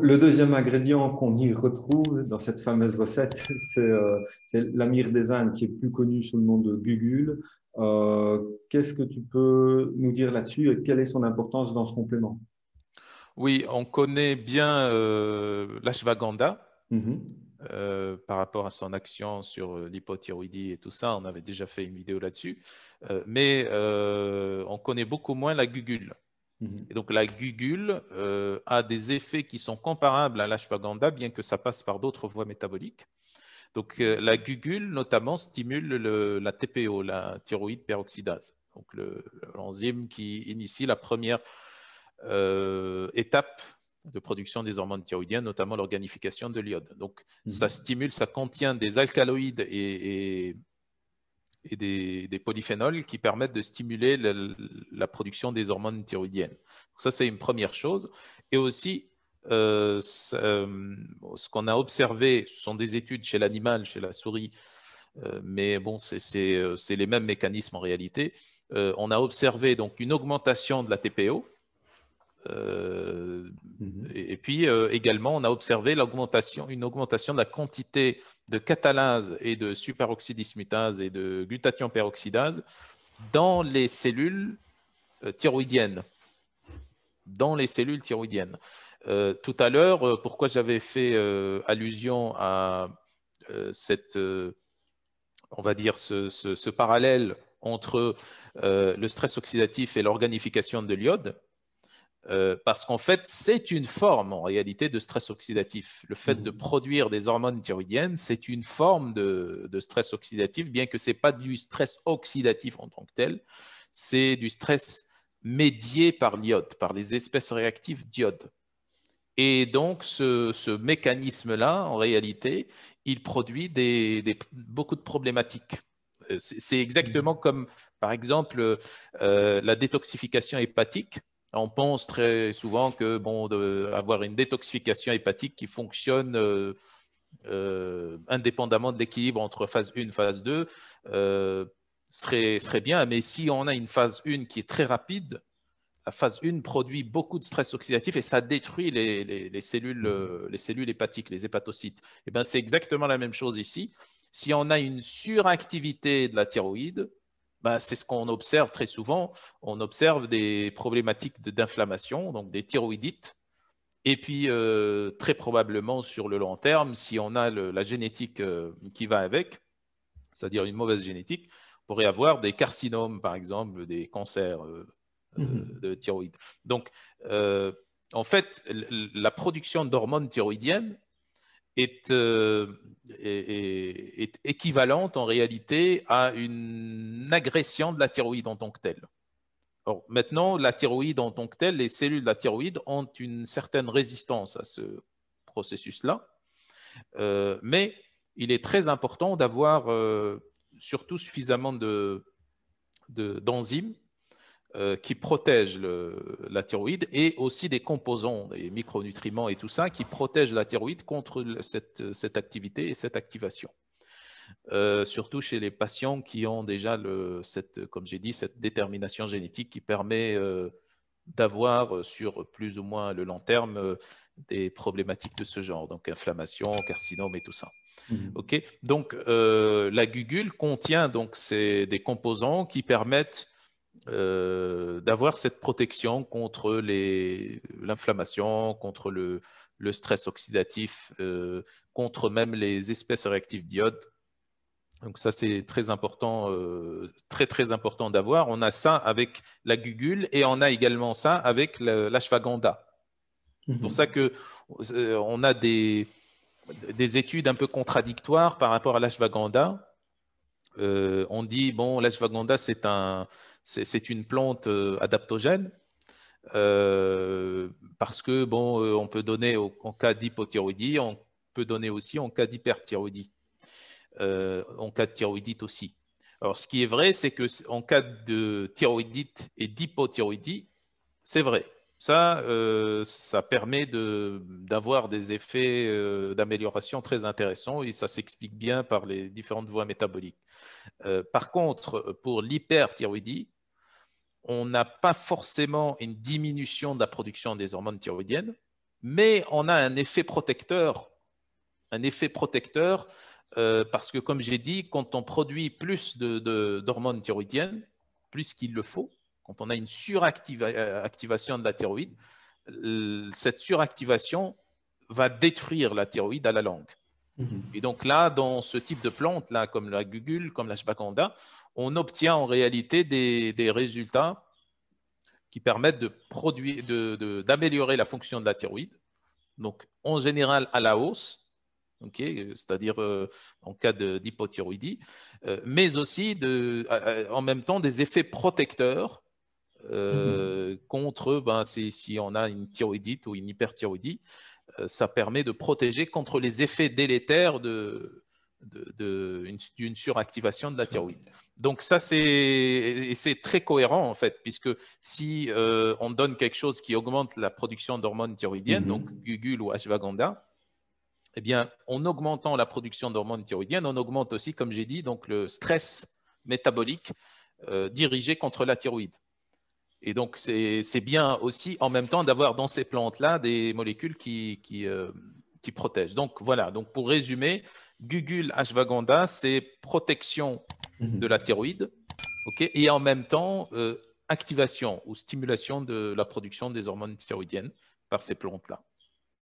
le deuxième ingrédient qu'on y retrouve dans cette fameuse recette, c'est euh, l'amir des ânes, qui est plus connu sous le nom de gugule. Euh, qu'est-ce que tu peux nous dire là-dessus et quelle est son importance dans ce complément Oui, on connaît bien euh, l'ashwagandha mhm. par rapport à son action sur l'hypothyroïdie et tout ça. On avait déjà fait une vidéo là-dessus, mais on connaît beaucoup moins la gugule. Mmh donc la gugule euh, a des effets qui sont comparables à l'ashwagandha, bien que ça passe par d'autres voies métaboliques. Donc euh, la gugule, notamment, stimule la TPO, la thyroïde peroxydase, donc l'enzyme qui initie la première euh, étape de production des hormones thyroïdiennes, notamment l'organification de l'iode. Donc mmh ça stimule, ça contient des alcaloïdes et et des, polyphénols qui permettent de stimuler la, production des hormones thyroïdiennes. ça, c'est une première chose. Et aussi, euh, euh, ce qu'on a observé, ce sont des études chez l'animal, chez la souris, euh, mais bon, c'est les mêmes mécanismes en réalité. on a observé donc une augmentation de la TPO, euh, mhm. et, puis euh, également, on a observé une augmentation de la quantité de catalase et de superoxydismutase et de glutathion peroxydase dans les cellules euh, thyroïdiennes. Dans les cellules thyroïdiennes. tout à l'heure, pourquoi j'avais fait allusion à cette, on va dire, ce parallèle entre le stress oxydatif et l'organification de l'iode, euh, parce qu'en fait, c'est une forme en réalité de stress oxydatif. Le fait de mmh. produire des hormones thyroïdiennes, c'est une forme de, stress oxydatif, bien que ce n'est pas du stress oxydatif en tant que tel, c'est du stress médié par l'iode, par les espèces réactives d'iode. Et donc, ce, mécanisme-là, en réalité, il produit beaucoup de problématiques. Euh, c'est exactement mmh. comme, par exemple, euh, la détoxification hépatique on pense très souvent que bon, avoir une détoxification hépatique qui fonctionne euh, euh, indépendamment de l'équilibre entre phase 1 et phase 2 euh, serait, serait bien. Mais si on a une phase 1 qui est très rapide, la phase 1 produit beaucoup de stress oxydatif et ça détruit les, les cellules, les cellules hépatiques, les hépatocytes. Et eh ben, c'est exactement la même chose ici. Si on a une suractivité de la thyroïde, bah, c'est ce qu'on observe très souvent. On observe des problématiques d'inflammation, donc des thyroïdites. Et puis, euh, très probablement sur le long terme, si on a la génétique euh, qui va avec, c'est-à-dire une mauvaise génétique, on pourrait avoir des carcinomes, par exemple, des cancers euh, mmh de thyroïde. Donc, en fait, la production d'hormones thyroïdiennes euh, est, équivalente en réalité à une agression de la thyroïde en tant que telle. Alors, maintenant, la thyroïde en tant que telle, les cellules de la thyroïde ont une certaine résistance à ce processus-là, euh, mais il est très important d'avoir euh, surtout suffisamment d'enzymes de, euh, qui protègent la thyroïde et aussi des composants, des micronutriments et tout ça, qui protègent la thyroïde contre cette, activité et cette activation. Euh, surtout chez les patients qui ont déjà, le, cette, comme j'ai dit, cette détermination génétique qui permet euh, d'avoir sur plus ou moins le long terme des problématiques de ce genre, donc inflammation, carcinome et tout ça. Mm-hmm. donc la gugule contient donc des composants qui permettent euh, d'avoir cette protection contre l'inflammation, contre le, le, stress oxydatif, euh, contre même les espèces réactives d'iode. Donc ça, c'est très important, euh, très très important d'avoir. On a ça avec la gugule et on a également ça avec l'ashwagandha. C'est pour mhm. ça que on a des, des études un peu contradictoires par rapport à l'ashwagandha. on dit, bon, l'ashwagandha, c'est un, c'est une plante euh, adaptogène euh, parce que bon, euh, on peut donner en cas d'hypothyroïdie, on peut donner aussi en cas d'hyperthyroïdie, en cas de thyroïdite aussi. Alors, ce qui est vrai, c'est que en cas de thyroïdite et d'hypothyroïdie, c'est vrai. Ça, ça permet d'avoir des effets d'amélioration très intéressants et ça s'explique bien par les différentes voies métaboliques. par contre, pour l'hyperthyroïdie, on n'a pas forcément une diminution de la production des hormones thyroïdiennes, mais on a un effet protecteur, un effet protecteur euh, parce que, comme j'ai dit, quand on produit plus d'hormones de, thyroïdiennes, plus qu'il le faut, quand on a une suractivation euh, de la thyroïde, euh, cette suractivation va détruire la thyroïde à la longue. Mhm. Et donc là, dans ce type de plantes, là, comme la gugule, comme la shvakanda, on obtient en réalité des, résultats qui permettent d'améliorer la fonction de la thyroïde. Donc en général à la hausse, c'est-à-dire euh, en cas d'hypothyroïdie, euh, mais aussi euh, en même temps des effets protecteurs mhm. contre ben, si on a une thyroïdite ou une hyperthyroïdie. Euh, ça permet de protéger contre les effets délétères d'une suractivation de la thyroïde. Donc ça, c'est, très cohérent en fait, puisque si euh, on donne quelque chose qui augmente la production d'hormones thyroïdiennes, mm-hmm. donc Gugul ou Ashwagandha, eh bien, en augmentant la production d'hormones thyroïdiennes, on augmente aussi, comme j'ai dit, donc le stress métabolique euh, dirigé contre la thyroïde. Et donc, c'est bien aussi, en même temps, d'avoir dans ces plantes-là des molécules qui, euh, protègent. Donc, voilà. Donc, pour résumer, Gugul ashwagandha, c'est protection mhm. de la thyroïde et en même temps, euh, activation ou stimulation de la production des hormones thyroïdiennes par ces plantes-là.